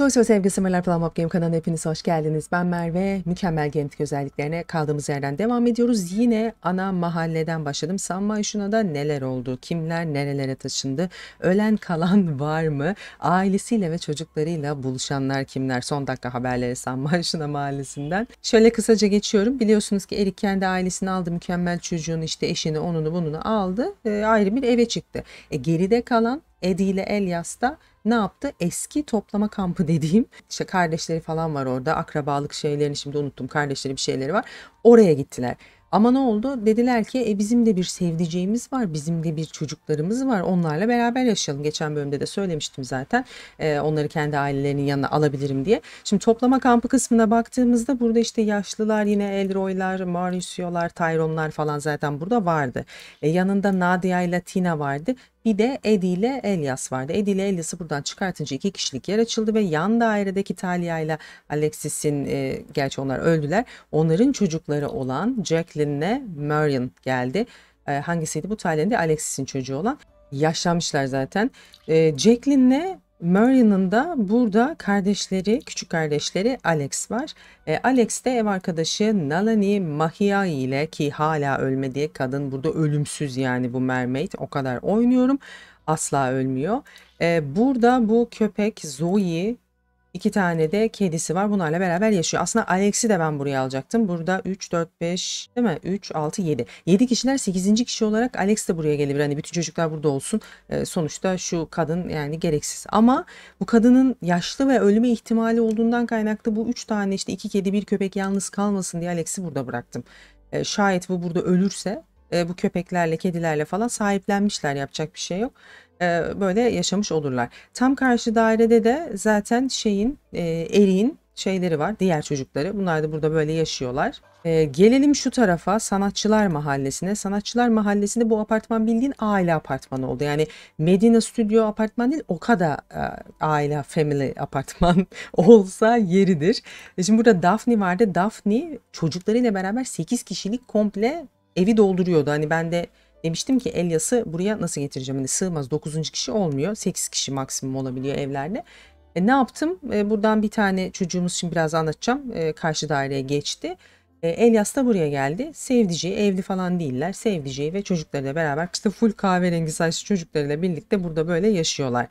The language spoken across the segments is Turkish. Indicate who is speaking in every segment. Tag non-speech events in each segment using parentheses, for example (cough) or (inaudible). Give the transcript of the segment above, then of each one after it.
Speaker 1: Sosyal sevgili Sımırlar Plan Hop Game kanalına hepiniz hoş geldiniz. Ben Merve. Mükemmel genetik özelliklerine kaldığımız yerden devam ediyoruz. Yine ana mahalleden başladım. San da neler oldu? Kimler nerelere taşındı? Ölen kalan (laughs) var mı? Ailesiyle ve çocuklarıyla buluşanlar kimler? Son dakika haberleri San Mayşuna mahallesinden. Şöyle kısaca geçiyorum. Biliyorsunuz ki Erik kendi ailesini aldı. Mükemmel çocuğun işte eşini onunu bununu aldı. E, ayrı bir eve çıktı. E, geride kalan Eddie ile Elias da ne yaptı? Eski toplama kampı (laughs) dediğim işte kardeşleri falan var orada akrabalık şeylerini şimdi unuttum kardeşleri bir şeyleri var oraya gittiler. Ama ne oldu? Dediler ki e, bizim de bir sevdiceğimiz var, bizim de bir çocuklarımız var. Onlarla beraber yaşayalım. Geçen bölümde de söylemiştim zaten. E, onları kendi ailelerinin yanına alabilirim diye. Şimdi toplama kampı kısmına baktığımızda burada işte yaşlılar yine Elroy'lar, Maurisio'lar, Tyrone'lar falan zaten burada vardı. E, yanında Nadia ile Tina vardı. Bir de Edi ile Elias vardı. Edi ile Elias'ı buradan çıkartınca iki kişilik yer açıldı ve yan dairedeki Talia ile Alexis'in e, gerçi onlar öldüler. Onların çocukları olan Jacqueline'le Marion geldi. E, hangisiydi bu Talia'nın Alexis'in çocuğu olan. Yaşlanmışlar zaten. E, Jacqueline'le Marion'ın da burada kardeşleri, küçük kardeşleri Alex var. E, Alex de ev arkadaşı Nalani Mahia ile ki hala ölmedi. Kadın burada ölümsüz yani bu mermaid. O kadar oynuyorum. Asla ölmüyor. E, burada bu köpek Zoe İki tane de kedisi var. Bunlarla beraber yaşıyor. Aslında Alex'i de ben buraya alacaktım. Burada 3, 4, 5 değil mi? 3, 6, 7. 7 kişiler 8. kişi olarak Alex de buraya gelebilir. Hani bütün çocuklar burada olsun. E, sonuçta şu kadın yani gereksiz. Ama bu kadının yaşlı ve ölüme ihtimali olduğundan kaynaklı bu 3 tane işte 2 kedi bir köpek yalnız kalmasın diye Alex'i burada bıraktım. E, şayet bu burada ölürse e, bu köpeklerle kedilerle falan sahiplenmişler yapacak bir şey yok. E, böyle yaşamış olurlar. Tam karşı dairede de zaten şeyin e, eriğin şeyleri var diğer çocukları. Bunlar da burada böyle yaşıyorlar. E, gelelim şu tarafa Sanatçılar Mahallesi'ne. Sanatçılar Mahallesi'nde bu apartman bildiğin aile apartmanı oldu. Yani Medina Stüdyo apartman değil Okada e, aile family apartman (laughs) olsa yeridir. E şimdi burada Daphne vardı. Daphne çocuklarıyla beraber 8 kişilik komple evi dolduruyordu. Hani ben de Demiştim ki Elias'ı buraya nasıl getireceğim? Hani sığmaz 9. kişi olmuyor. 8 kişi maksimum olabiliyor evlerde. E, ne yaptım? E, buradan bir tane çocuğumuz için biraz anlatacağım. E, karşı daireye geçti. E, Elias da buraya geldi. Sevdiceği, evli falan değiller. Sevdiceği ve çocuklarıyla beraber işte full kahverengi saçlı çocuklarıyla birlikte burada böyle yaşıyorlar.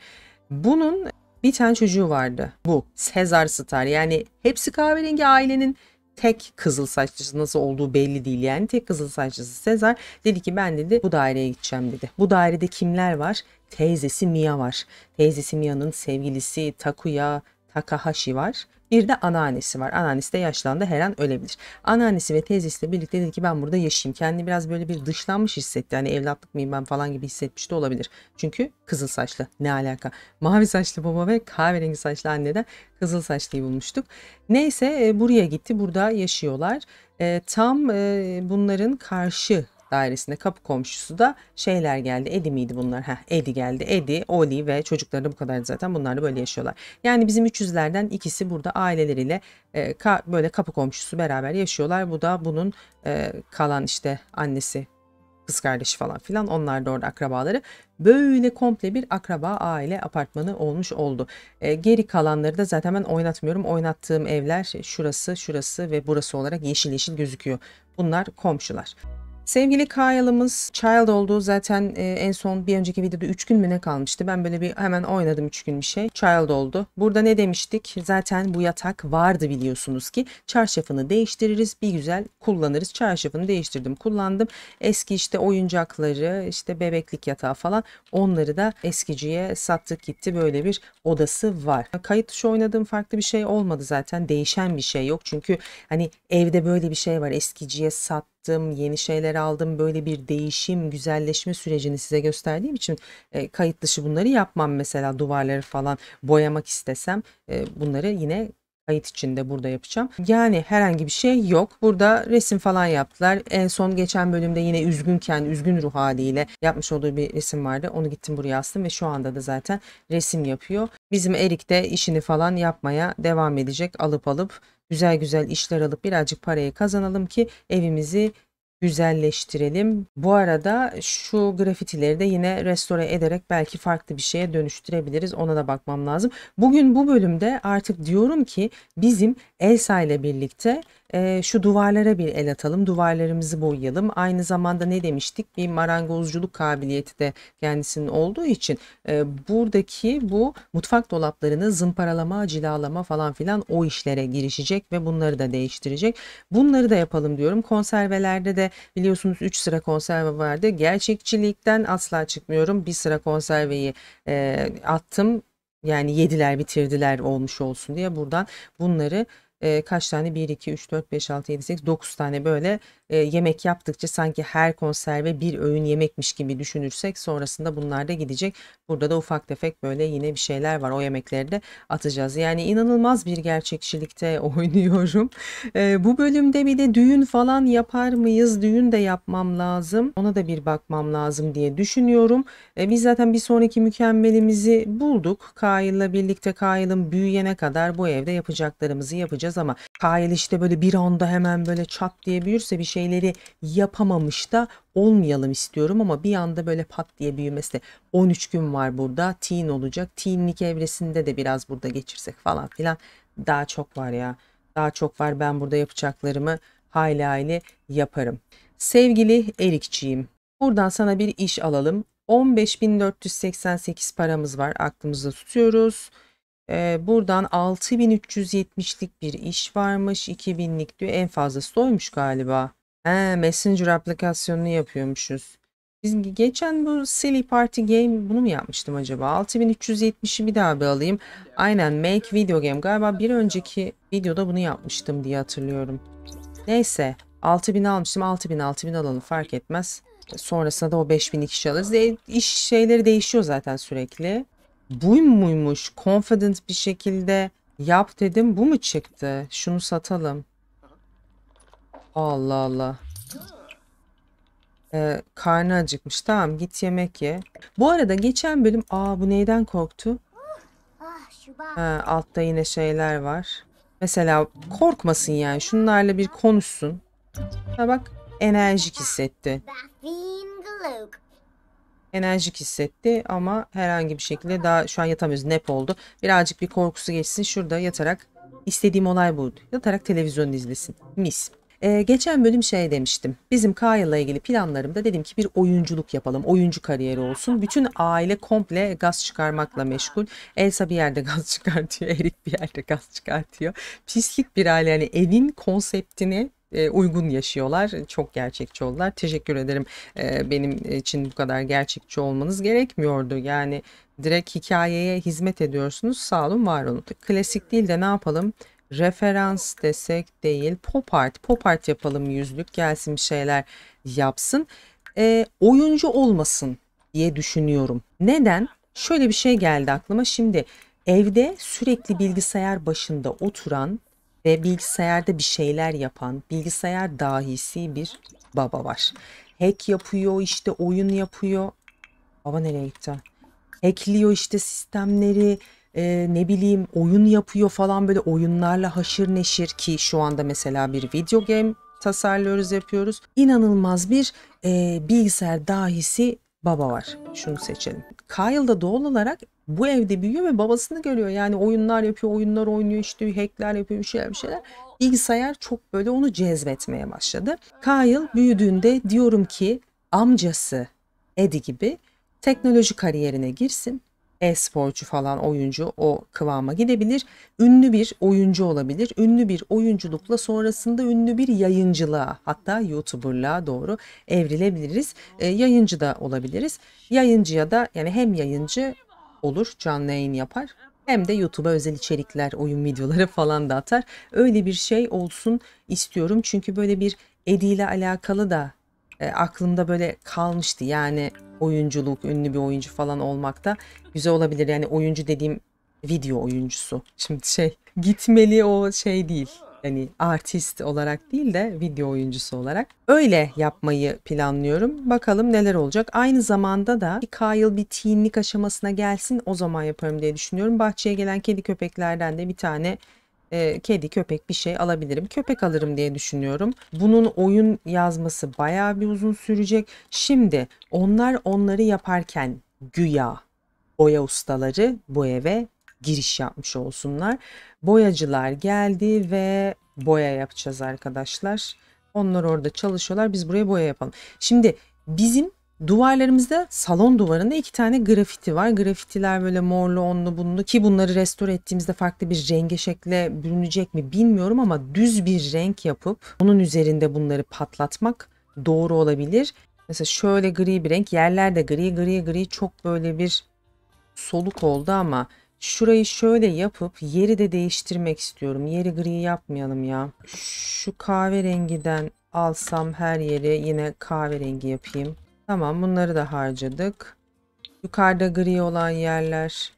Speaker 1: Bunun bir tane çocuğu vardı. Bu Sezar Star. Yani hepsi kahverengi ailenin tek kızıl saçlısı nasıl olduğu belli değil yani tek kızıl saçlısı Sezar dedi ki ben dedi bu daireye gideceğim dedi. Bu dairede kimler var? Teyzesi Mia var. Teyzesi Mia'nın sevgilisi Takuya Takahashi var. Bir de anneannesi var. Anneannesi de yaşlandı her an ölebilir. Anneannesi ve teyzesiyle birlikte dedi ki ben burada yaşayayım. Kendini biraz böyle bir dışlanmış hissetti. Hani evlatlık mıyım ben falan gibi hissetmiş de olabilir. Çünkü kızıl saçlı ne alaka. (laughs) Mavi saçlı baba ve kahverengi saçlı anneden kızıl saçlıyı bulmuştuk. Neyse e, buraya gitti. Burada yaşıyorlar. E, tam e, bunların karşı dairesinde kapı komşusu da şeyler geldi. Edi miydi bunlar? Heh, Edi geldi. Edi, Oli ve çocukları da bu kadar zaten. Bunlar da böyle yaşıyorlar. Yani bizim 300'lerden ikisi burada aileleriyle e, ka, böyle kapı komşusu beraber yaşıyorlar. Bu da bunun e, kalan işte annesi kız kardeşi falan filan onlar da orada akrabaları. Böyle komple bir akraba aile apartmanı olmuş oldu. E, geri kalanları da zaten ben oynatmıyorum. Oynattığım evler şey, şurası, şurası ve burası olarak yeşil yeşil gözüküyor. Bunlar komşular. Sevgili Kyle'ımız Child oldu. Zaten e, en son bir önceki videoda 3 gün mü ne kalmıştı? Ben böyle bir hemen oynadım 3 gün bir şey. Child oldu. Burada ne demiştik? Zaten bu yatak vardı biliyorsunuz ki. Çarşafını değiştiririz. Bir güzel kullanırız. Çarşafını değiştirdim. Kullandım. Eski işte oyuncakları, işte bebeklik yatağı falan onları da eskiciye sattık gitti. Böyle bir odası var. Kayıt dışı oynadığım farklı bir şey olmadı zaten. Değişen bir şey yok. Çünkü hani evde böyle bir şey var. Eskiciye sattık yaptım, yeni şeyler aldım. Böyle bir değişim, güzelleşme sürecini size gösterdiğim için e, kayıt dışı bunları yapmam mesela duvarları falan boyamak istesem e, bunları yine kayıt içinde burada yapacağım. Yani herhangi bir şey yok. Burada resim falan yaptılar. En son geçen bölümde yine üzgünken, üzgün ruh haliyle yapmış olduğu bir resim vardı. Onu gittim buraya astım ve şu anda da zaten resim yapıyor. Bizim Erik de işini falan yapmaya devam edecek alıp alıp güzel güzel işler alıp birazcık parayı kazanalım ki evimizi güzelleştirelim. Bu arada şu grafitileri de yine restore ederek belki farklı bir şeye dönüştürebiliriz. Ona da bakmam lazım. Bugün bu bölümde artık diyorum ki bizim Elsa ile birlikte e, şu duvarlara bir el atalım, duvarlarımızı boyayalım. Aynı zamanda ne demiştik? Bir marangozculuk kabiliyeti de kendisinin olduğu için e, buradaki bu mutfak dolaplarını zımparalama, cilalama falan filan o işlere girişecek ve bunları da değiştirecek. Bunları da yapalım diyorum. Konservelerde de biliyorsunuz 3 sıra konserve vardı. Gerçekçilikten asla çıkmıyorum. Bir sıra konserveyi e, attım. Yani yediler bitirdiler olmuş olsun diye buradan bunları e, kaç tane 1 2 3 4 5 6 7 8 9 tane böyle yemek yaptıkça sanki her konserve bir öğün yemekmiş gibi düşünürsek sonrasında bunlar da gidecek. Burada da ufak tefek böyle yine bir şeyler var o yemekleri de atacağız. Yani inanılmaz bir gerçekçilikte (laughs) oynuyorum. E, bu bölümde bir de düğün falan yapar mıyız? Düğün de yapmam lazım. Ona da bir bakmam lazım diye düşünüyorum. E, biz zaten bir sonraki mükemmelimizi bulduk. Kail'la birlikte Kail'ın büyüyene kadar bu evde yapacaklarımızı yapacağız ama Kail işte böyle bir anda hemen böyle çat diye büyürse bir şey şeyleri yapamamış da olmayalım istiyorum ama bir anda böyle pat diye büyümesi 13 gün var burada teen olacak teenlik evresinde de biraz burada geçirsek falan filan daha çok var ya daha çok var ben burada yapacaklarımı hayli hayli yaparım. Sevgili Erikçiğim buradan sana bir iş alalım 15.488 paramız var aklımızda tutuyoruz. Ee, buradan 6370'lik bir iş varmış. 2000'lik diyor. En fazla soymuş galiba. He, Messenger aplikasyonunu yapıyormuşuz. Biz geçen bu Silly Party Game bunu mu yapmıştım acaba? 6370'i bir daha bir alayım. Aynen Make Video Game. Galiba bir önceki videoda bunu yapmıştım diye hatırlıyorum. Neyse 6000 almıştım. 6000 6000 alalım fark etmez. Sonrasında da o 5000 kişi alırız. E, iş şeyleri değişiyor zaten sürekli. Bu muymuş? Confident bir şekilde yap dedim. Bu mu çıktı? Şunu satalım. Allah Allah. Ee, karnı acıkmış. Tamam git yemek ye. Bu arada geçen bölüm... Aa bu neyden korktu? Ha, altta yine şeyler var. Mesela korkmasın yani. Şunlarla bir konuşsun. Ha bak enerjik hissetti. Enerjik hissetti ama herhangi bir şekilde daha şu an yatamıyoruz. Nep oldu. Birazcık bir korkusu geçsin. Şurada yatarak istediğim olay buydu. Yatarak televizyon izlesin. Mis. Ee, geçen bölüm şey demiştim. Bizim Kyle'la ilgili planlarımda dedim ki bir oyunculuk yapalım. Oyuncu kariyeri olsun. Bütün aile komple gaz çıkarmakla meşgul. Elsa bir yerde (laughs) gaz çıkartıyor. Erik bir yerde gaz çıkartıyor. Pislik bir aile. Yani evin konseptini e, uygun yaşıyorlar. Çok gerçekçi oldular. Teşekkür ederim. E, benim için bu kadar gerçekçi olmanız gerekmiyordu. Yani direkt hikayeye hizmet ediyorsunuz. Sağ olun, var olun. Klasik değil de ne yapalım? referans desek değil pop art pop art yapalım yüzlük gelsin bir şeyler yapsın e, oyuncu olmasın diye düşünüyorum. Neden? Şöyle bir şey geldi aklıma şimdi evde sürekli bilgisayar başında oturan ve bilgisayarda bir şeyler yapan bilgisayar dahisi bir baba var. Hack yapıyor işte oyun yapıyor. Baba nereye gitti? Hackliyor işte sistemleri e, ne bileyim oyun yapıyor falan böyle oyunlarla haşır neşir ki şu anda mesela bir video game tasarlıyoruz yapıyoruz. İnanılmaz bir e, bilgisayar dahisi baba var. Şunu seçelim. Kyle da doğal olarak bu evde büyüyor ve babasını görüyor. Yani oyunlar yapıyor, oyunlar oynuyor işte, hackler yapıyor bir şeyler bir şeyler. Bilgisayar çok böyle onu cezbetmeye başladı. Kyle büyüdüğünde diyorum ki amcası Eddie gibi teknoloji kariyerine girsin e-sporcu falan oyuncu o kıvama gidebilir. Ünlü bir oyuncu olabilir. Ünlü bir oyunculukla sonrasında ünlü bir yayıncılığa hatta YouTuber'lığa doğru evrilebiliriz. E, yayıncı da olabiliriz. Yayıncıya da yani hem yayıncı olur canlı yayın yapar hem de YouTube'a özel içerikler, oyun videoları (laughs) falan da atar. Öyle bir şey olsun istiyorum. Çünkü böyle bir ediyle alakalı da e, aklımda böyle kalmıştı. Yani oyunculuk, ünlü bir oyuncu falan olmak da güzel olabilir. Yani oyuncu dediğim video oyuncusu. Şimdi şey (laughs) gitmeli o şey değil. yani artist olarak değil de video oyuncusu olarak. Öyle yapmayı planlıyorum. Bakalım neler olacak. Aynı zamanda da yıl bir teenlik aşamasına gelsin o zaman yaparım diye düşünüyorum. Bahçeye gelen kedi köpeklerden de bir tane e, kedi, köpek bir şey alabilirim. Köpek alırım diye düşünüyorum. Bunun oyun yazması bayağı bir uzun sürecek. Şimdi onlar onları yaparken güya boya ustaları bu eve giriş yapmış olsunlar. Boyacılar geldi ve boya yapacağız arkadaşlar. Onlar orada çalışıyorlar. Biz buraya boya yapalım. Şimdi bizim Duvarlarımızda salon duvarında iki tane grafiti var. Grafitiler böyle morlu onlu bunlu ki bunları restore ettiğimizde farklı bir renge şekle bürünecek mi bilmiyorum ama düz bir renk yapıp onun üzerinde bunları patlatmak doğru olabilir. Mesela şöyle gri bir renk yerlerde gri gri gri çok böyle bir soluk oldu ama şurayı şöyle yapıp yeri de değiştirmek istiyorum. Yeri gri yapmayalım ya. Şu kahverengiden alsam her yeri yine kahverengi yapayım. Tamam bunları da harcadık. Yukarıda gri olan yerler.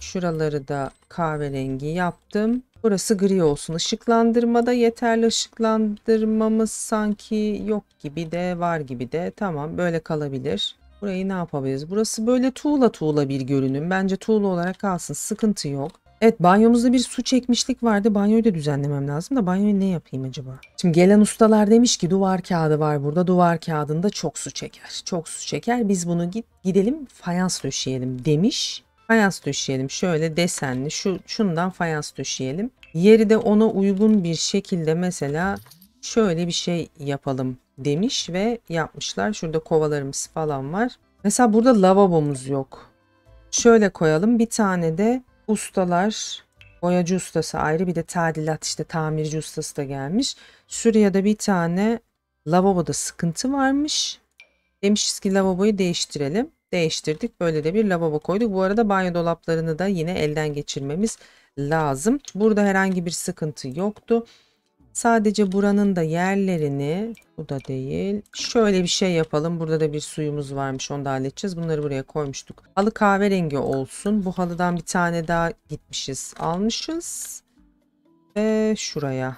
Speaker 1: Şuraları da kahverengi yaptım. Burası gri olsun. Işıklandırmada yeterli ışıklandırmamız sanki yok gibi de var gibi de. Tamam böyle kalabilir. Burayı ne yapabiliriz? Burası böyle tuğla tuğla bir görünüm. Bence tuğla olarak kalsın. Sıkıntı yok. Evet banyomuzda bir su çekmişlik vardı. Banyoyu da düzenlemem lazım da banyoyu ne yapayım acaba? Şimdi gelen ustalar demiş ki duvar kağıdı var burada. Duvar kağıdında çok su çeker. Çok su çeker. Biz bunu git gidelim fayans döşeyelim demiş. Fayans döşeyelim. Şöyle desenli şu şundan fayans döşeyelim. Yeri de ona uygun bir şekilde mesela şöyle bir şey yapalım demiş ve yapmışlar. Şurada kovalarımız falan var. Mesela burada lavabomuz yok. Şöyle koyalım. Bir tane de ustalar, boyacı ustası ayrı bir de tadilat işte tamirci ustası da gelmiş. Suriye'de bir tane lavaboda sıkıntı varmış. Demişiz ki lavaboyu değiştirelim. Değiştirdik. Böyle de bir lavabo koyduk. Bu arada banyo dolaplarını da yine elden geçirmemiz lazım. Burada herhangi bir sıkıntı yoktu. Sadece buranın da yerlerini bu da değil. Şöyle bir şey yapalım. Burada da bir suyumuz varmış. Onu da halledeceğiz. Bunları buraya koymuştuk. Halı kahverengi olsun. Bu halıdan bir tane daha gitmişiz. Almışız. Ve şuraya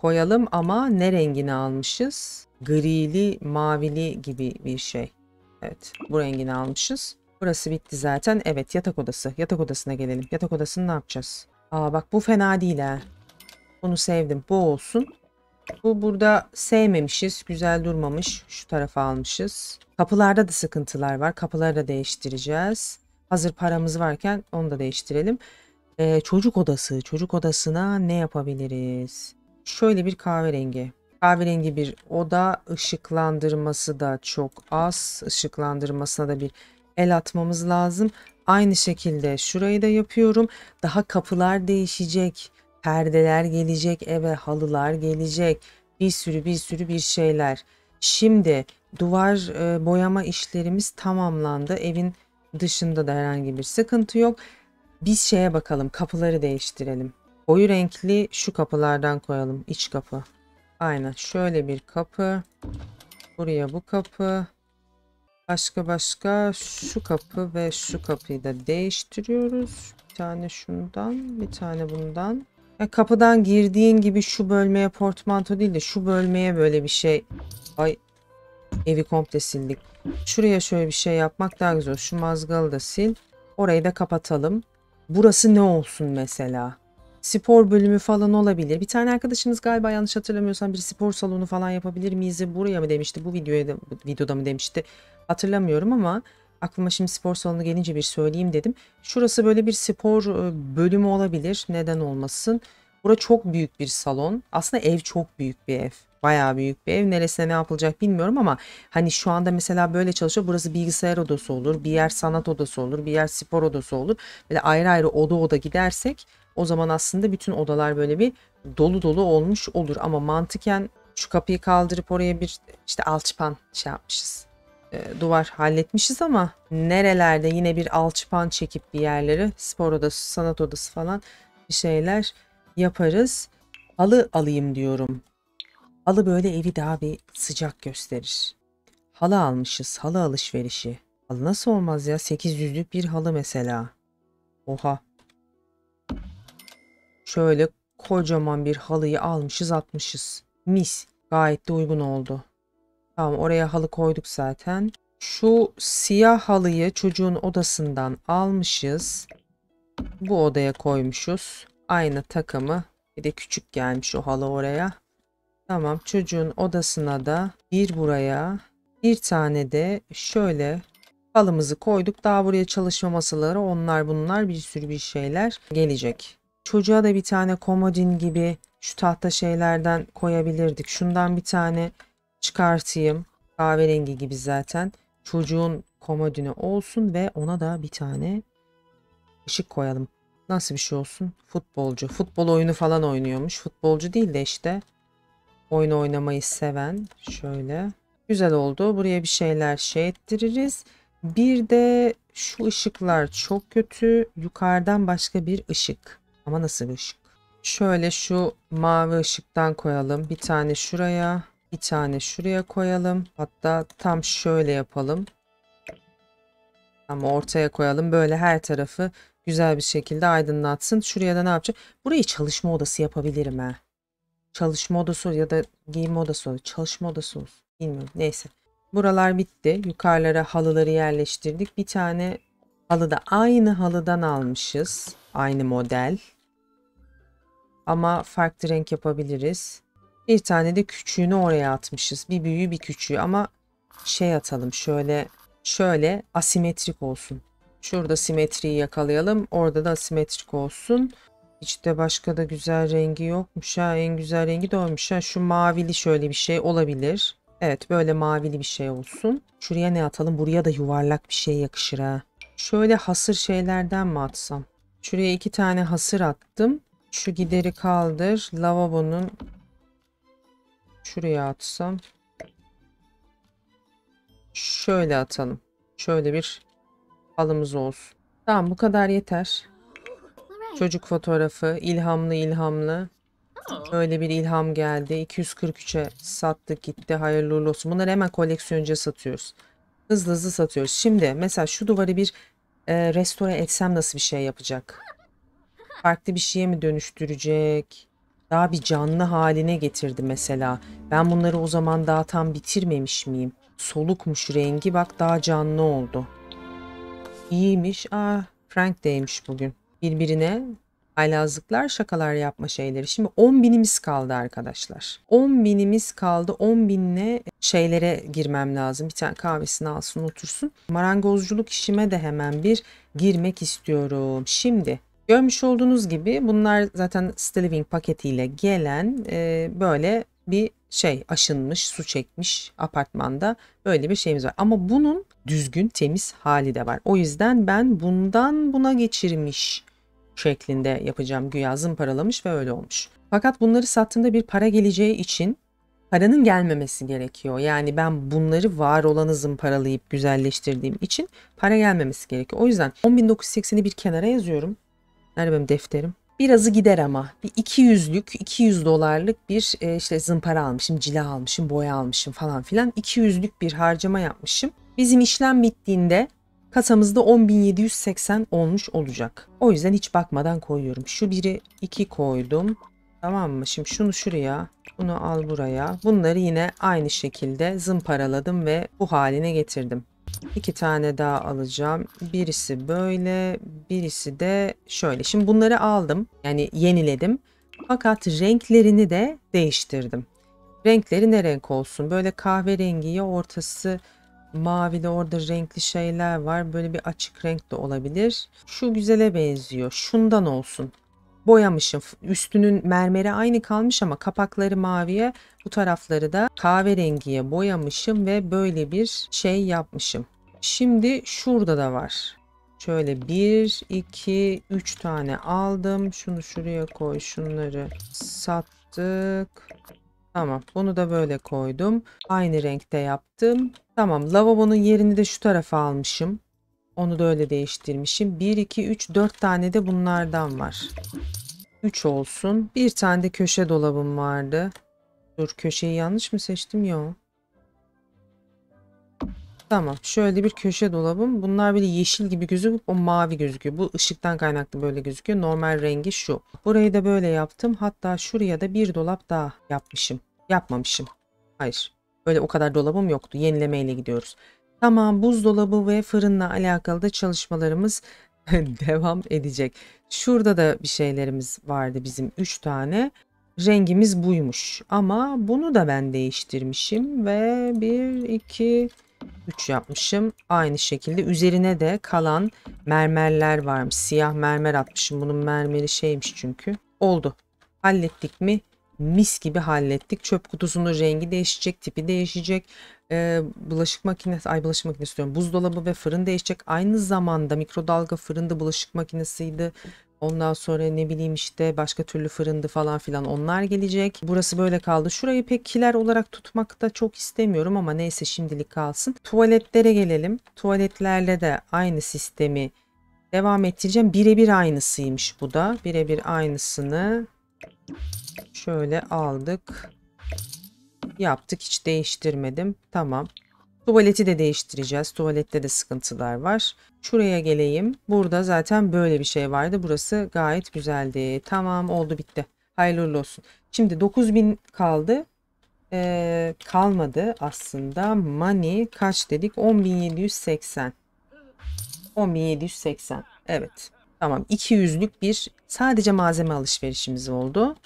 Speaker 1: koyalım ama ne rengini almışız? Grili, mavili gibi bir şey. Evet bu rengini almışız. Burası bitti zaten. Evet yatak odası. Yatak odasına gelelim. Yatak odasını ne yapacağız? Aa bak bu fena değil ha. Bunu sevdim. Bu olsun. Bu burada sevmemişiz. Güzel durmamış. Şu tarafa almışız. Kapılarda da sıkıntılar var. Kapıları da değiştireceğiz. Hazır paramız varken onu da değiştirelim. Ee, çocuk odası. Çocuk odasına ne yapabiliriz? Şöyle bir kahverengi. Kahverengi bir oda. ışıklandırması da çok az. Işıklandırmasına da bir el atmamız lazım. Aynı şekilde şurayı da yapıyorum. Daha kapılar değişecek. Perdeler gelecek eve, halılar gelecek. Bir sürü bir sürü bir şeyler. Şimdi duvar e, boyama işlerimiz tamamlandı. Evin dışında da herhangi bir sıkıntı yok. Biz şeye bakalım, kapıları değiştirelim. Boyu renkli şu kapılardan koyalım, iç kapı. Aynen şöyle bir kapı. Buraya bu kapı. Başka başka şu kapı ve şu kapıyı da değiştiriyoruz. Bir tane şundan, bir tane bundan. Ya e, kapıdan girdiğin gibi şu bölmeye portmanto değil de şu bölmeye böyle bir şey. Ay evi komple sildik. Şuraya şöyle bir şey yapmak daha güzel. Şu mazgalı da sil. Orayı da kapatalım. Burası ne olsun mesela? Spor bölümü falan olabilir. Bir tane arkadaşımız galiba yanlış hatırlamıyorsam bir spor salonu falan yapabilir miyiz? Buraya mı demişti? Bu videoya da, videoda mı demişti? Hatırlamıyorum ama aklıma şimdi spor salonu gelince bir söyleyeyim dedim. Şurası böyle bir spor e, bölümü olabilir. Neden olmasın? Bura çok büyük bir salon. Aslında ev çok büyük bir ev. Bayağı büyük bir ev. Neresine ne yapılacak bilmiyorum ama hani şu anda mesela böyle çalışıyor. Burası bilgisayar odası olur. Bir yer sanat odası olur. Bir yer spor odası olur. Böyle ayrı ayrı oda oda gidersek o zaman aslında bütün odalar böyle bir dolu dolu olmuş olur. Ama mantıken şu kapıyı kaldırıp oraya bir işte alçıpan şey yapmışız e, duvar halletmişiz ama nerelerde yine bir alçıpan çekip bir yerleri spor odası, sanat odası falan bir şeyler yaparız. Halı alayım diyorum. Halı böyle evi daha bir sıcak gösterir. Halı almışız, halı alışverişi. Halı nasıl olmaz ya? 800'lük bir halı mesela. Oha. Şöyle kocaman bir halıyı almışız atmışız. Mis. Gayet de uygun oldu. Tamam oraya halı koyduk zaten. Şu siyah halıyı çocuğun odasından almışız. Bu odaya koymuşuz. Aynı takımı. Bir de küçük gelmiş o halı oraya. Tamam çocuğun odasına da bir buraya bir tane de şöyle halımızı koyduk. Daha buraya çalışma masaları onlar bunlar bir sürü bir şeyler gelecek. Çocuğa da bir tane komodin gibi şu tahta şeylerden koyabilirdik. Şundan bir tane çıkartayım. Kahverengi gibi zaten. Çocuğun komodini olsun ve ona da bir tane ışık koyalım. Nasıl bir şey olsun? Futbolcu. Futbol oyunu falan oynuyormuş. Futbolcu değil de işte oyun oynamayı seven. Şöyle. Güzel oldu. Buraya bir şeyler şey ettiririz. Bir de şu ışıklar çok kötü. Yukarıdan başka bir ışık. Ama nasıl bir ışık? Şöyle şu mavi ışıktan koyalım. Bir tane şuraya. Bir tane şuraya koyalım. Hatta tam şöyle yapalım. Ama ortaya koyalım. Böyle her tarafı güzel bir şekilde aydınlatsın. Şuraya da ne yapacağım? Burayı çalışma odası yapabilirim ha. Çalışma odası ya da giyim odası olur. Çalışma odası olur. Bilmiyorum. Neyse. Buralar bitti. Yukarılara halıları yerleştirdik. Bir tane halıda aynı halıdan almışız. Aynı model. Ama farklı renk yapabiliriz. Bir tane de küçüğünü oraya atmışız. Bir büyüğü bir küçüğü ama şey atalım şöyle şöyle asimetrik olsun. Şurada simetriyi yakalayalım. Orada da asimetrik olsun. İçte başka da güzel rengi yokmuş ha. En güzel rengi de oymuş ha. Şu mavili şöyle bir şey olabilir. Evet böyle mavili bir şey olsun. Şuraya ne atalım? Buraya da yuvarlak bir şey yakışır ha. Şöyle hasır şeylerden mi atsam? Şuraya iki tane hasır attım. Şu gideri kaldır. Lavabonun Şuraya atsam. Şöyle atalım. Şöyle bir alımız olsun. Tamam bu kadar yeter. Çocuk fotoğrafı ilhamlı ilhamlı. Böyle oh. bir ilham geldi. 243'e sattık gitti. Hayırlı olsun. Bunları hemen koleksiyoncuya satıyoruz. Hızlı hızlı satıyoruz. Şimdi mesela şu duvarı bir e, restore etsem nasıl bir şey yapacak? Farklı bir şeye mi dönüştürecek? daha bir canlı haline getirdi mesela. Ben bunları o zaman daha tam bitirmemiş miyim? Solukmuş rengi bak daha canlı oldu. İyiymiş. Ah Frank deymiş bugün. Birbirine haylazlıklar, şakalar yapma şeyleri. Şimdi 10 binimiz kaldı arkadaşlar. 10 binimiz kaldı. 10 binle şeylere girmem lazım. Bir tane kahvesini alsın otursun. Marangozculuk işime de hemen bir girmek istiyorum. Şimdi Görmüş olduğunuz gibi bunlar zaten Stiliving paketiyle gelen e, böyle bir şey aşınmış, su çekmiş apartmanda böyle bir şeyimiz var. Ama bunun düzgün, temiz hali de var. O yüzden ben bundan buna geçirmiş şeklinde yapacağım. Güya zımparalamış ve öyle olmuş. Fakat bunları sattığımda bir para geleceği için paranın gelmemesi gerekiyor. Yani ben bunları var olanı zımparalayıp güzelleştirdiğim için para gelmemesi gerekiyor. O yüzden 10.980'i bir kenara yazıyorum. Nerede benim defterim? Birazı gider ama. Bir 200'lük, 200 dolarlık bir e, işte zımpara almışım, cila almışım, boya almışım falan filan. 200'lük bir harcama yapmışım. Bizim işlem bittiğinde kasamızda 10.780 olmuş olacak. O yüzden hiç bakmadan koyuyorum. Şu biri 2 koydum. Tamam mı? Şimdi şunu şuraya, bunu al buraya. Bunları yine aynı şekilde zımparaladım ve bu haline getirdim. İki tane daha alacağım. Birisi böyle, birisi de şöyle. Şimdi bunları aldım. Yani yeniledim. Fakat renklerini de değiştirdim. Renkleri ne renk olsun? Böyle kahverengi ya ortası mavi de orada renkli şeyler var. Böyle bir açık renk de olabilir. Şu güzele benziyor. Şundan olsun boyamışım. Üstünün mermeri aynı kalmış ama kapakları maviye, bu tarafları da kahverengiye boyamışım ve böyle bir şey yapmışım. Şimdi şurada da var. Şöyle 1, 2, 3 tane aldım. Şunu şuraya koy. Şunları sattık. Tamam bunu da böyle koydum. Aynı renkte yaptım. Tamam lavabonun yerini de şu tarafa almışım. Onu da öyle değiştirmişim. 1, 2, 3, 4 tane de bunlardan var. 3 olsun. Bir tane de köşe dolabım vardı. Dur köşeyi yanlış mı seçtim? Yok. Tamam. Şöyle bir köşe dolabım. Bunlar böyle yeşil gibi gözüküp o mavi gözüküyor. Bu ışıktan kaynaklı böyle gözüküyor. Normal rengi şu. Burayı da böyle yaptım. Hatta şuraya da bir dolap daha yapmışım. Yapmamışım. Hayır. Böyle o kadar dolabım yoktu. Yenilemeyle gidiyoruz. Tamam buzdolabı ve fırınla alakalı da çalışmalarımız (laughs) devam edecek. Şurada da bir şeylerimiz vardı bizim 3 tane. Rengimiz buymuş ama bunu da ben değiştirmişim ve 1, 2, 3 yapmışım. Aynı şekilde üzerine de kalan mermerler varmış. Siyah mermer atmışım. Bunun mermeri şeymiş çünkü. Oldu. Hallettik mi? mis gibi hallettik. Çöp kutusunun rengi değişecek, tipi değişecek. E, bulaşık makinesi, ay bulaşık makinesi diyorum. Buzdolabı ve fırın değişecek. Aynı zamanda mikrodalga fırında bulaşık makinesiydi. Ondan sonra ne bileyim işte başka türlü fırındı falan filan onlar gelecek. Burası böyle kaldı. Şurayı pek kiler olarak tutmak da çok istemiyorum ama neyse şimdilik kalsın. Tuvaletlere gelelim. Tuvaletlerle de aynı sistemi devam ettireceğim. Birebir aynısıymış bu da. Birebir aynısını Şöyle aldık. Yaptık. Hiç değiştirmedim. Tamam. Tuvaleti de değiştireceğiz. Tuvalette de sıkıntılar var. Şuraya geleyim. Burada zaten böyle bir şey vardı. Burası gayet güzeldi. Tamam oldu bitti. Hayırlı olsun. Şimdi 9000 kaldı. Ee, kalmadı aslında. Money kaç dedik? 10780. 10780. Evet. Tamam. 200'lük bir sadece malzeme alışverişimiz oldu.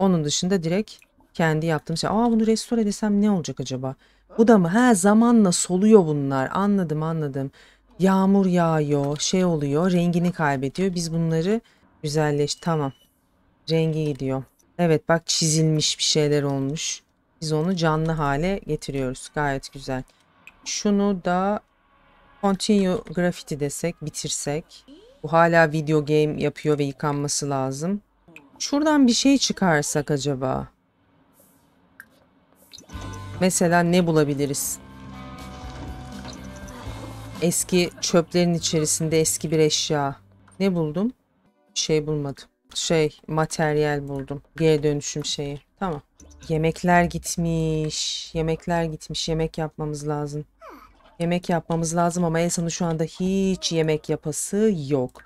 Speaker 1: Onun dışında direkt kendi yaptığım şey. Aa bunu restore desem ne olacak acaba? Bu da mı? Ha zamanla soluyor bunlar. Anladım anladım. Yağmur yağıyor, şey oluyor, rengini kaybediyor. Biz bunları güzelleş. Tamam. Rengi gidiyor. Evet bak çizilmiş bir şeyler olmuş. Biz onu canlı hale getiriyoruz. Gayet güzel. Şunu da continue graffiti desek, bitirsek. Bu hala video game yapıyor ve yıkanması lazım. Şuradan bir şey çıkarsak acaba? Mesela ne bulabiliriz? Eski çöplerin içerisinde eski bir eşya. Ne buldum? Bir şey bulmadım. Şey, materyal buldum. Geri dönüşüm şeyi. Tamam. Yemekler gitmiş. Yemekler gitmiş. Yemek yapmamız lazım. Yemek yapmamız lazım ama Elsa'nın şu anda hiç yemek yapası yok.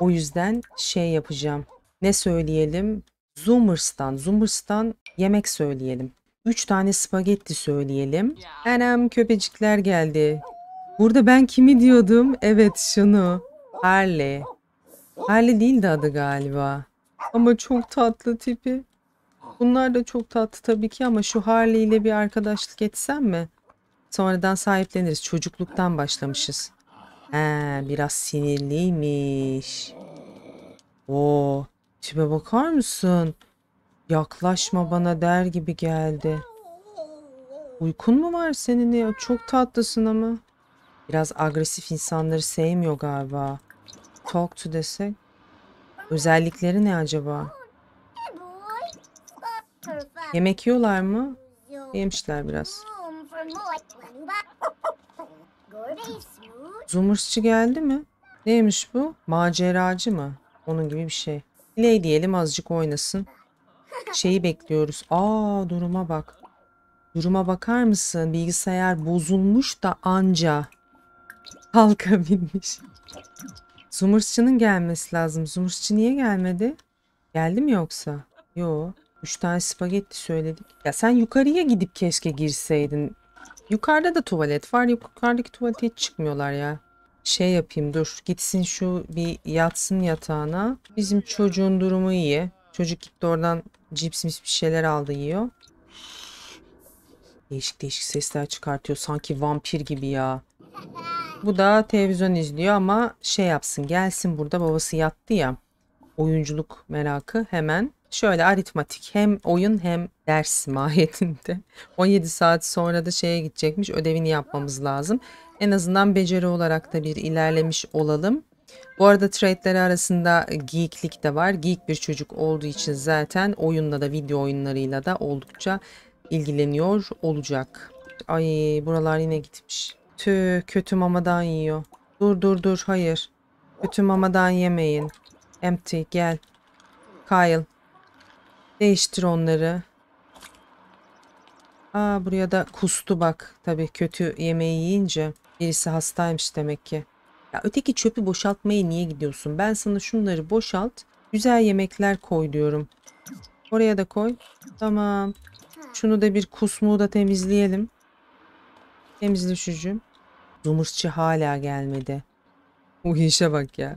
Speaker 1: O yüzden şey yapacağım ne söyleyelim? Zoomers'tan, Zoomers'tan yemek söyleyelim. 3 tane spagetti söyleyelim. Anam köpecikler geldi. Burada ben kimi diyordum? Evet şunu. Harley. Harley değil de adı galiba. Ama çok tatlı tipi. Bunlar da çok tatlı tabii ki ama şu Harley ile bir arkadaşlık etsem mi? Sonradan sahipleniriz. Çocukluktan başlamışız. He, biraz sinirliymiş. Oo, Tipe bakar mısın? Yaklaşma bana der gibi geldi. Uykun mu var senin ya? Çok tatlısın ama. Biraz agresif insanları sevmiyor galiba. Talk to desek. Özellikleri ne acaba? Yemek yiyorlar mı? Yemişler biraz. Zumurççı geldi mi? Neymiş bu? Maceracı mı? Onun gibi bir şey. Play diyelim azıcık oynasın. Şeyi bekliyoruz. Aa duruma bak. Duruma bakar mısın? Bilgisayar bozulmuş da anca kalkabilmiş. Zumurççının gelmesi lazım. Zumurççı niye gelmedi? Geldi mi yoksa? Yo. Üç tane spagetti söyledik. Ya sen yukarıya gidip keşke girseydin. Yukarıda da tuvalet var. Yukarıdaki tuvalete hiç çıkmıyorlar ya şey yapayım dur gitsin şu bir yatsın yatağına. Bizim çocuğun durumu iyi. Çocuk gitti oradan cips bir şeyler aldı yiyor. Değişik değişik sesler çıkartıyor. Sanki vampir gibi ya. Bu da televizyon izliyor ama şey yapsın gelsin burada babası yattı ya. Oyunculuk merakı hemen. Şöyle aritmatik hem oyun hem ders mahiyetinde. 17 (laughs) saat sonra da şeye gidecekmiş ödevini yapmamız lazım en azından beceri olarak da bir ilerlemiş olalım. Bu arada trade'leri arasında geeklik de var. Geek bir çocuk olduğu için zaten oyunla da video oyunlarıyla da oldukça ilgileniyor olacak. Ay buralar yine gitmiş. Tüh kötü mamadan yiyor. Dur dur dur hayır. Kötü mamadan yemeyin. Empty gel. Kyle. Değiştir onları. Aa buraya da kustu bak. Tabii kötü yemeği yiyince. Birisi hastaymış demek ki. Ya öteki çöpü boşaltmaya niye gidiyorsun? Ben sana şunları boşalt. Güzel yemekler koy diyorum. Oraya da koy. Tamam. Şunu da bir kusmuğu da temizleyelim. Temizle şucum. hala gelmedi. Bu işe bak ya.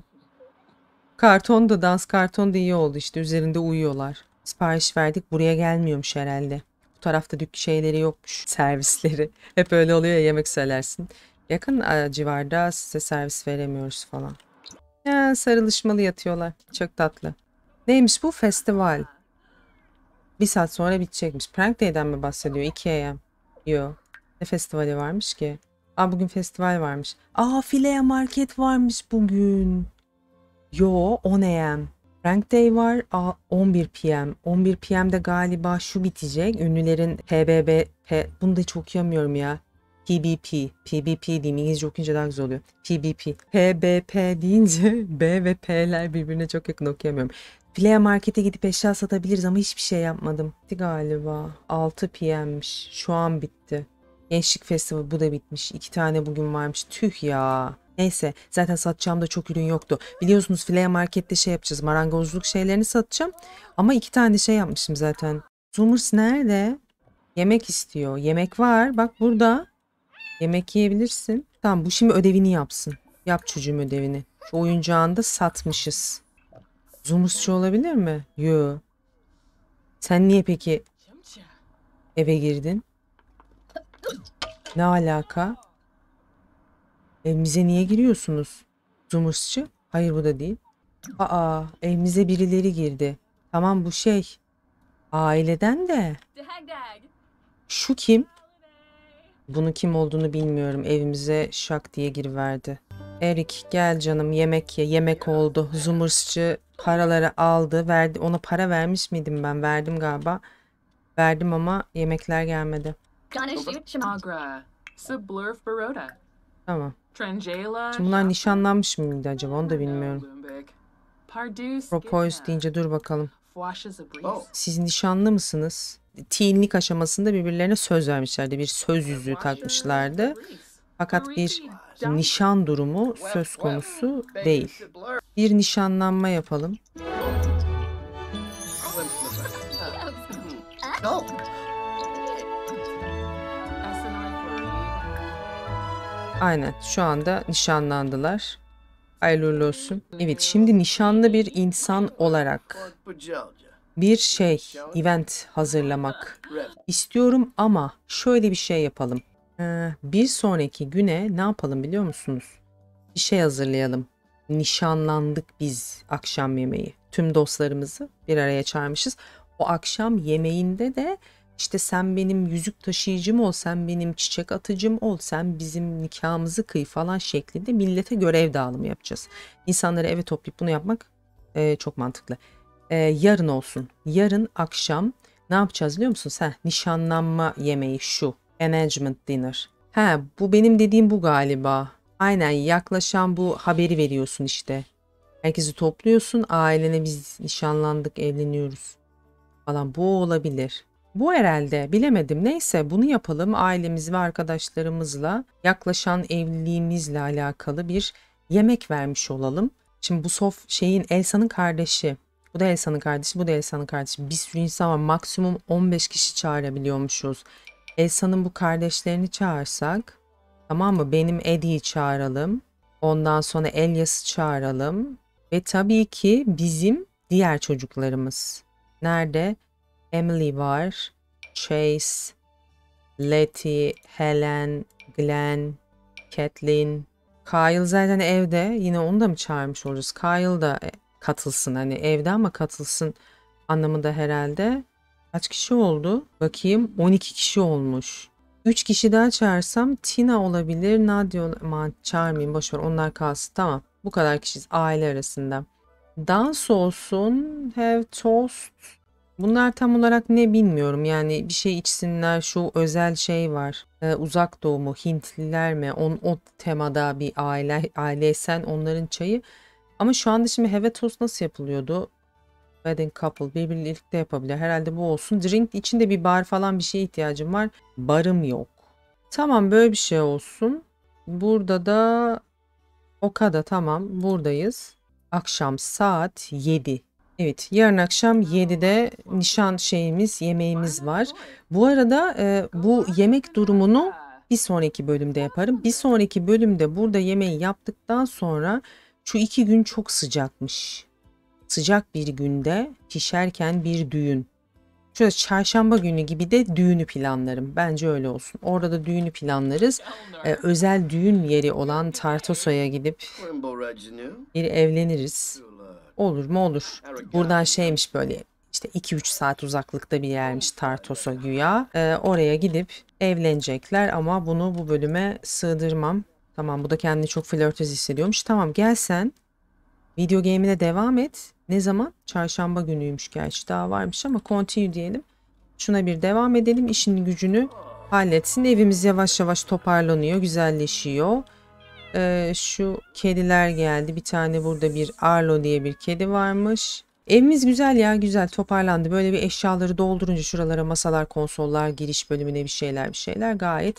Speaker 1: Karton da dans karton da iyi oldu işte. Üzerinde uyuyorlar. Sipariş verdik buraya gelmiyormuş herhalde. Bu tarafta dük şeyleri yokmuş. (laughs) Servisleri. Hep öyle oluyor ya yemek söylersin. Yakın civarda size servis veremiyoruz falan. Ya, sarılışmalı yatıyorlar. Çok tatlı. Neymiş bu? Festival. Bir saat sonra bitecekmiş. Prank Day'den mi bahsediyor? 2 a.m. Yo. Ne festivali varmış ki? Aa bugün festival varmış. Aa fileye market varmış bugün. Yo 10 a.m. Prank Day var. Aa 11 p.m. 11 p.m'de galiba şu bitecek. Ünlülerin PBB... P... Bunu da çok yamıyorum ya. PBP. PBP diyeyim. İngilizce okuyunca daha güzel oluyor. PBP. HBP deyince (laughs) B ve P'ler birbirine çok yakın okuyamıyorum. Plea Market'e gidip eşya satabiliriz ama hiçbir şey yapmadım. Bitti galiba. 6 PM'miş. Şu an bitti. Gençlik Festivali bu da bitmiş. İki tane bugün varmış. Tüh ya. Neyse zaten satacağım da çok ürün yoktu. Biliyorsunuz Flea Market'te şey yapacağız. Marangozluk şeylerini satacağım. Ama iki tane şey yapmışım zaten. Zoomers nerede? Yemek istiyor. Yemek var. Bak burada. Yemek yiyebilirsin. Tamam bu şimdi ödevini yapsın. Yap çocuğum ödevini. Şu oyuncağını da satmışız. Zumuzçu olabilir mi? Yo. Sen niye peki eve girdin? Ne alaka? Evimize niye giriyorsunuz? Zumuzçu? Hayır bu da değil. Aa evimize birileri girdi. Tamam bu şey. Aileden de. Şu kim? Bunu kim olduğunu bilmiyorum. Evimize şak diye giriverdi. Erik gel canım yemek ye. Yemek oldu. Zumurççı paraları aldı. Verdi. Ona para vermiş miydim ben? Verdim galiba. Verdim ama yemekler gelmedi. Tamam. Şimdi bunlar nişanlanmış mıydı acaba onu da bilmiyorum. Propose deyince dur bakalım. Oh. Siz nişanlı mısınız? tiinlik aşamasında birbirlerine söz vermişlerdi. Bir söz yüzüğü takmışlardı. Fakat bir nişan durumu söz konusu değil. Bir nişanlanma yapalım. Aynen şu anda nişanlandılar. Hayırlı olsun. Evet şimdi nişanlı bir insan olarak bir şey, event hazırlamak istiyorum ama şöyle bir şey yapalım. Ee, bir sonraki güne ne yapalım biliyor musunuz? Bir şey hazırlayalım. Nişanlandık biz akşam yemeği. Tüm dostlarımızı bir araya çağırmışız. O akşam yemeğinde de işte sen benim yüzük taşıyıcım ol, sen benim çiçek atıcım ol, sen bizim nikahımızı kıy falan şeklinde millete görev dağılımı yapacağız. İnsanları eve toplayıp bunu yapmak e, çok mantıklı e, yarın olsun. Yarın akşam ne yapacağız biliyor musun? Sen nişanlanma yemeği şu. Management dinner. He bu benim dediğim bu galiba. Aynen yaklaşan bu haberi veriyorsun işte. Herkesi topluyorsun ailene biz nişanlandık evleniyoruz falan bu olabilir. Bu herhalde bilemedim neyse bunu yapalım ailemiz ve arkadaşlarımızla yaklaşan evliliğimizle alakalı bir yemek vermiş olalım. Şimdi bu sof şeyin Elsa'nın kardeşi bu da Elsa'nın kardeşi, bu da Elsa'nın kardeşi. Bir sürü insan var. Maksimum 15 kişi çağırabiliyormuşuz. Elsa'nın bu kardeşlerini çağırsak tamam mı? Benim Eddie'yi çağıralım. Ondan sonra Elias'ı çağıralım. Ve tabii ki bizim diğer çocuklarımız. Nerede? Emily var. Chase, Letty, Helen, Glenn, Kathleen. Kyle zaten evde. Yine onu da mı çağırmış oluruz? Kyle da katılsın. Hani evde ama katılsın anlamında herhalde. Kaç kişi oldu? Bakayım 12 kişi olmuş. 3 kişi daha çağırsam Tina olabilir, Nadia aman çağırmayayım boşver onlar kalsın tamam. Bu kadar kişiyiz aile arasında. Dans olsun, have toast. Bunlar tam olarak ne bilmiyorum yani bir şey içsinler şu özel şey var. Ee, uzak doğu mu Hintliler mi on o temada bir aile ailesen onların çayı ama şu anda şimdi heve tost nasıl yapılıyordu? Wedding couple birbiriyle birlikte yapabilir. Herhalde bu olsun. Drink içinde bir bar falan bir şeye ihtiyacım var. Barım yok. Tamam böyle bir şey olsun. Burada da Okada tamam buradayız. Akşam saat 7. Evet yarın akşam 7'de nişan şeyimiz yemeğimiz var. Bu arada e, bu yemek durumunu bir sonraki bölümde yaparım. Bir sonraki bölümde burada yemeği yaptıktan sonra şu iki gün çok sıcakmış. Sıcak bir günde pişerken bir düğün. Şöyle çarşamba günü gibi de düğünü planlarım. Bence öyle olsun. Orada da düğünü planlarız. Ee, özel düğün yeri olan Tartosa'ya gidip bir evleniriz. Olur mu olur. Buradan şeymiş böyle işte 2-3 saat uzaklıkta bir yermiş Tartosa güya. Ee, oraya gidip evlenecekler ama bunu bu bölüme sığdırmam. Tamam bu da kendini çok flörtöz hissediyormuş. Tamam gel sen video game'ine devam et. Ne zaman? Çarşamba günüymüş gerçi daha varmış ama continue diyelim. Şuna bir devam edelim. İşini gücünü halletsin. Evimiz yavaş yavaş toparlanıyor, güzelleşiyor. Ee, şu kediler geldi. Bir tane burada bir Arlo diye bir kedi varmış. Evimiz güzel ya güzel toparlandı. Böyle bir eşyaları doldurunca şuralara masalar, konsollar, giriş bölümüne bir şeyler bir şeyler gayet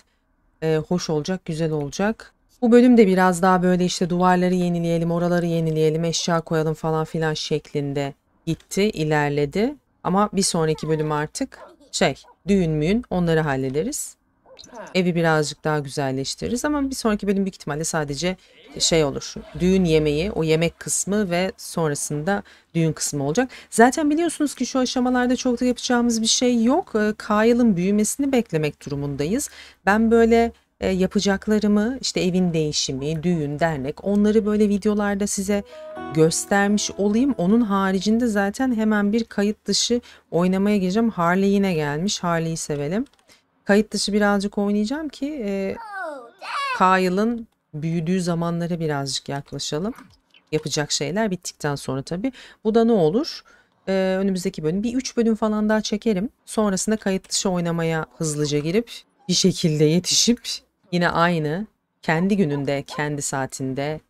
Speaker 1: e, hoş olacak, güzel olacak. Bu bölümde biraz daha böyle işte duvarları yenileyelim, oraları yenileyelim, eşya koyalım falan filan şeklinde gitti, ilerledi. Ama bir sonraki bölüm artık şey, düğün müyün onları hallederiz. Evi birazcık daha güzelleştiririz ama bir sonraki bölüm büyük ihtimalle sadece şey olur. Düğün yemeği, o yemek kısmı ve sonrasında düğün kısmı olacak. Zaten biliyorsunuz ki şu aşamalarda çok da yapacağımız bir şey yok. Ee, Kayıl'ın büyümesini beklemek durumundayız. Ben böyle e, yapacaklarımı işte evin değişimi, düğün, dernek onları böyle videolarda size göstermiş olayım. Onun haricinde zaten hemen bir kayıt dışı oynamaya gireceğim. Harley yine gelmiş. Harley'i sevelim. Kayıt dışı birazcık oynayacağım ki e, Kyle'ın büyüdüğü zamanlara birazcık yaklaşalım. Yapacak şeyler bittikten sonra tabii. Bu da ne olur? Ee, önümüzdeki bölüm bir 3 bölüm falan daha çekerim. Sonrasında kayıt dışı oynamaya hızlıca girip bir şekilde yetişip yine aynı kendi gününde, kendi saatinde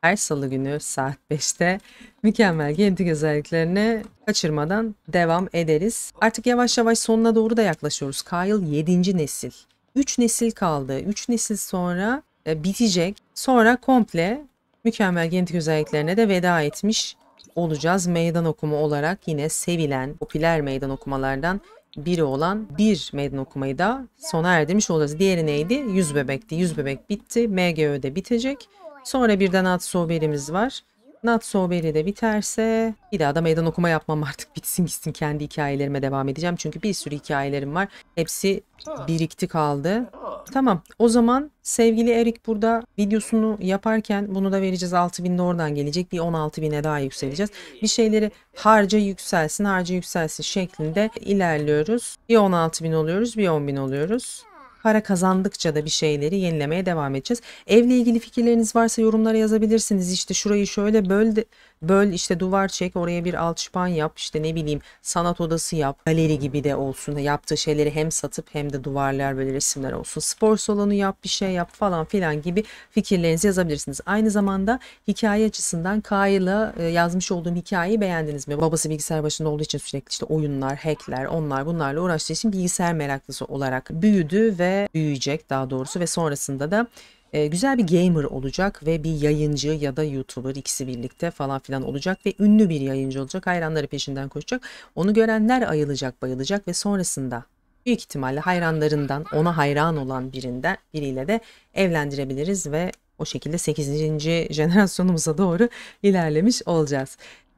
Speaker 1: her salı günü saat 5'te mükemmel genetik özelliklerini kaçırmadan devam ederiz. Artık yavaş yavaş sonuna doğru da yaklaşıyoruz. Kyle 7. nesil. 3 nesil kaldı. 3 nesil sonra e, bitecek. Sonra komple mükemmel genetik özelliklerine de veda etmiş olacağız. Meydan okuma olarak yine sevilen popüler meydan okumalardan biri olan bir meydan okumayı da sona erdirmiş olacağız. Diğeri neydi? 100 bebekti. 100 bebek bitti. MGÖ'de bitecek. Sonra birden at Soberimiz var. Natsu Oberi de biterse bir daha da meydan okuma yapmam (laughs) artık bitsin gitsin kendi hikayelerime devam edeceğim. Çünkü bir sürü hikayelerim var. Hepsi birikti kaldı. Tamam o zaman sevgili Erik burada videosunu yaparken bunu da vereceğiz 6000 de oradan gelecek bir 16.000'e daha yükseleceğiz. Bir şeyleri harca yükselsin harca yükselsin şeklinde ilerliyoruz. Bir 16.000 oluyoruz bir 10.000 oluyoruz para kazandıkça da bir şeyleri yenilemeye devam edeceğiz. Evle ilgili fikirleriniz varsa yorumlara yazabilirsiniz. İşte şurayı şöyle böl Böl işte duvar çek oraya bir alçıpan yap işte ne bileyim sanat odası yap galeri gibi de olsun yaptığı şeyleri hem satıp hem de duvarlar böyle resimler olsun spor salonu yap bir şey yap falan filan gibi fikirlerinizi yazabilirsiniz. Aynı zamanda hikaye açısından Kayla e, yazmış olduğum hikayeyi beğendiniz mi? Babası bilgisayar başında olduğu için sürekli işte oyunlar, hackler onlar bunlarla uğraştığı için bilgisayar meraklısı olarak büyüdü ve büyüyecek daha doğrusu ve sonrasında da ee, güzel bir gamer olacak ve bir yayıncı ya da YouTuber ikisi birlikte falan filan olacak ve ünlü bir yayıncı olacak. Hayranları peşinden koşacak. Onu görenler ayılacak, bayılacak ve sonrasında büyük ihtimalle hayranlarından ona hayran olan birinden biriyle de evlendirebiliriz ve o şekilde 8. jenerasyonumuza doğru ilerlemiş olacağız.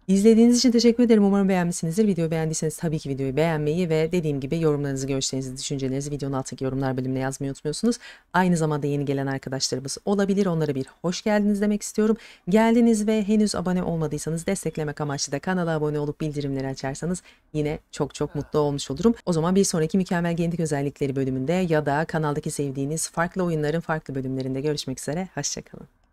Speaker 1: İzlediğiniz için teşekkür ederim. Umarım beğenmişsinizdir. Videoyu beğendiyseniz tabii ki videoyu beğenmeyi ve dediğim gibi yorumlarınızı, görüşlerinizi, düşüncelerinizi videonun altındaki yorumlar bölümüne yazmayı unutmuyorsunuz. Aynı zamanda yeni gelen arkadaşlarımız olabilir. Onlara bir hoş geldiniz demek istiyorum. Geldiniz ve henüz abone olmadıysanız desteklemek amaçlı da kanala abone olup bildirimleri açarsanız yine çok çok mutlu olmuş olurum. O zaman bir sonraki mükemmel genetik özellikleri bölümünde ya da kanaldaki sevdiğiniz farklı oyunların farklı bölümlerinde görüşmek üzere. Hoşçakalın.